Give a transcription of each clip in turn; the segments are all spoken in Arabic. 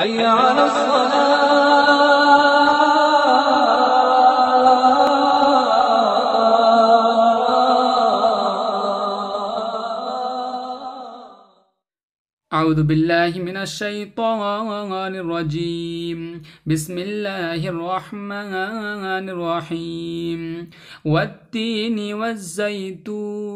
حي على الصلاة أعوذ بالله من الشيطان الرجيم بسم الله الرحمن الرحيم والتين والزيتون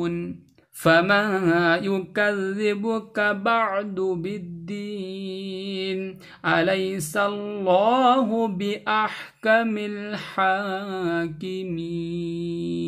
يؤمنون فما يكذبك بعد بالدين أليس الله بأحكم الحاكمين